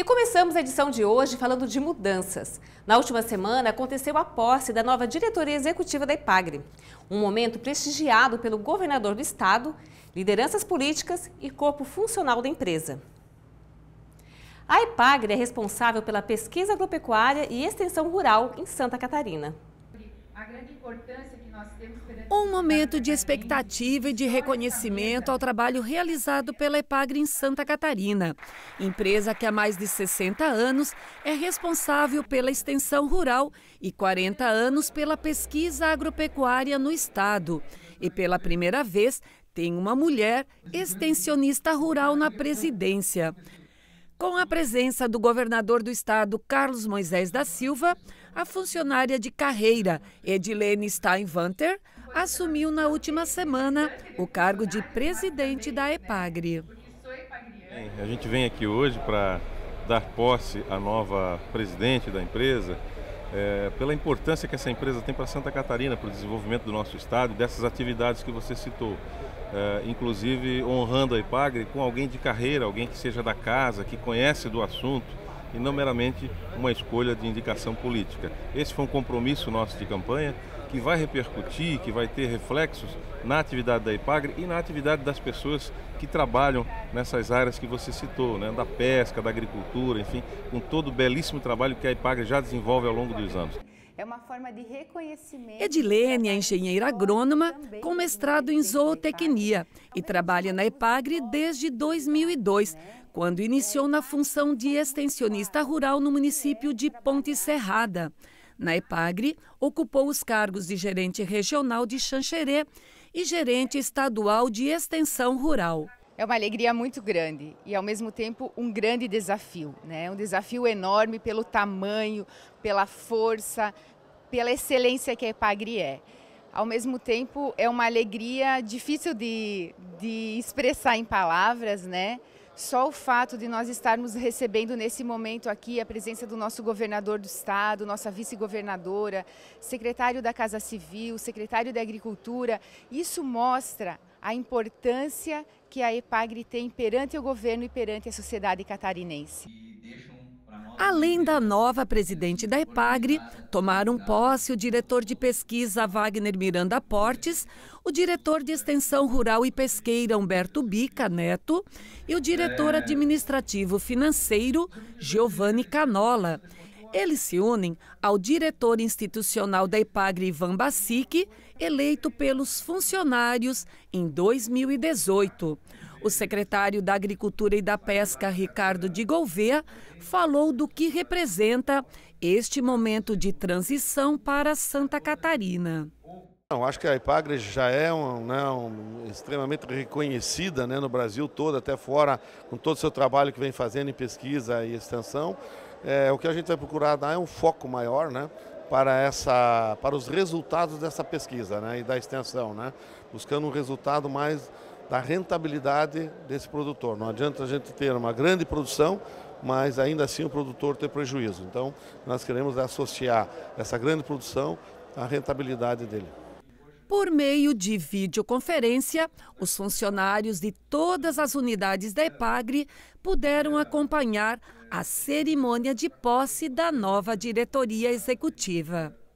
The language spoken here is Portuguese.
E começamos a edição de hoje falando de mudanças. Na última semana aconteceu a posse da nova diretoria executiva da IPAGRE, um momento prestigiado pelo governador do estado, lideranças políticas e corpo funcional da empresa. A IPAGRE é responsável pela pesquisa agropecuária e extensão rural em Santa Catarina. A grande importância um momento de expectativa e de reconhecimento ao trabalho realizado pela Epagre em Santa Catarina, empresa que há mais de 60 anos é responsável pela extensão rural e 40 anos pela pesquisa agropecuária no estado. E pela primeira vez tem uma mulher extensionista rural na presidência. Com a presença do governador do estado, Carlos Moisés da Silva, a funcionária de carreira, Edilene Steinwanter, assumiu na última semana o cargo de presidente da EPAGRE. A gente vem aqui hoje para dar posse à nova presidente da empresa, é, pela importância que essa empresa tem para Santa Catarina, para o desenvolvimento do nosso estado, dessas atividades que você citou. É, inclusive honrando a Ipagre com alguém de carreira, alguém que seja da casa, que conhece do assunto e não meramente uma escolha de indicação política. Esse foi um compromisso nosso de campanha que vai repercutir, que vai ter reflexos na atividade da IPAGRE e na atividade das pessoas que trabalham nessas áreas que você citou, né? da pesca, da agricultura, enfim, com todo o belíssimo trabalho que a IPAGRE já desenvolve ao longo dos anos. É uma forma de reconhecimento. Edilene é engenheira agrônoma com mestrado em zootecnia e é trabalha na EPAGRE desde 2002, é. quando iniciou na função de extensionista rural no município de Ponte Serrada. Na EPAGRE, ocupou os cargos de gerente regional de Xanxerê e gerente estadual de extensão rural. É uma alegria muito grande e, ao mesmo tempo, um grande desafio. Né? Um desafio enorme pelo tamanho, pela força, pela excelência que a Epagri é. Ao mesmo tempo, é uma alegria difícil de, de expressar em palavras, né? Só o fato de nós estarmos recebendo nesse momento aqui a presença do nosso governador do estado, nossa vice-governadora, secretário da Casa Civil, secretário da Agricultura, isso mostra a importância que a EPAGRI tem perante o governo e perante a sociedade catarinense. Além da nova presidente da EPAGRE, tomaram posse o diretor de pesquisa Wagner Miranda Portes, o diretor de extensão rural e pesqueira Humberto Bica Neto e o diretor é. administrativo financeiro Giovanni Canola. Eles se unem ao diretor institucional da EPAGRE Ivan Basique, eleito pelos funcionários em 2018. O secretário da Agricultura e da Pesca, Ricardo de Gouveia, falou do que representa este momento de transição para Santa Catarina. Não, acho que a Ipagre já é um, né, um, extremamente reconhecida né, no Brasil todo, até fora, com todo o seu trabalho que vem fazendo em pesquisa e extensão. É, o que a gente vai procurar dar é um foco maior né, para, essa, para os resultados dessa pesquisa né, e da extensão, né, buscando um resultado mais da rentabilidade desse produtor. Não adianta a gente ter uma grande produção, mas ainda assim o produtor ter prejuízo. Então, nós queremos associar essa grande produção à rentabilidade dele. Por meio de videoconferência, os funcionários de todas as unidades da EPAGRE puderam acompanhar a cerimônia de posse da nova diretoria executiva.